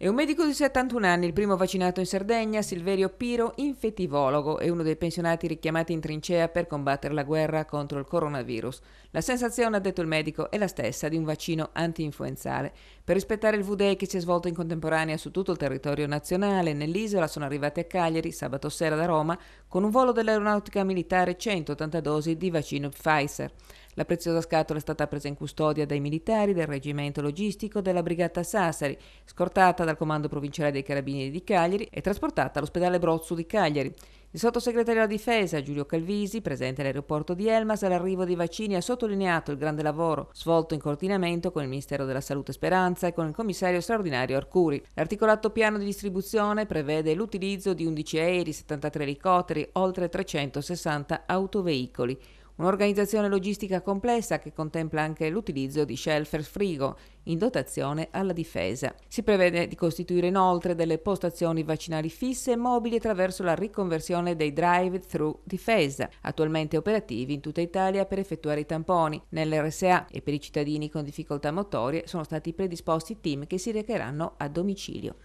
È un medico di 71 anni, il primo vaccinato in Sardegna, Silverio Piro, infettivologo e uno dei pensionati richiamati in trincea per combattere la guerra contro il coronavirus. La sensazione, ha detto il medico, è la stessa di un vaccino anti-influenzale. Per rispettare il V-Day che si è svolto in contemporanea su tutto il territorio nazionale, nell'isola sono arrivati a Cagliari sabato sera da Roma con un volo dell'aeronautica militare 180 dosi di vaccino Pfizer. La preziosa scatola è stata presa in custodia dai militari del reggimento logistico della brigata Sassari, scortata dal comando provinciale dei carabinieri di Cagliari e trasportata all'ospedale Brozzo di Cagliari. Il sottosegretario alla difesa Giulio Calvisi, presente all'aeroporto di Elmas all'arrivo dei vaccini, ha sottolineato il grande lavoro svolto in coordinamento con il Ministero della Salute e Speranza e con il commissario straordinario Arcuri. L'articolato piano di distribuzione prevede l'utilizzo di 11 aerei, 73 elicotteri, oltre 360 autoveicoli. Un'organizzazione logistica complessa che contempla anche l'utilizzo di shelfer frigo in dotazione alla difesa. Si prevede di costituire inoltre delle postazioni vaccinali fisse e mobili attraverso la riconversione dei drive-thru difesa, attualmente operativi in tutta Italia per effettuare i tamponi. Nell'RSA e per i cittadini con difficoltà motorie sono stati predisposti team che si recheranno a domicilio.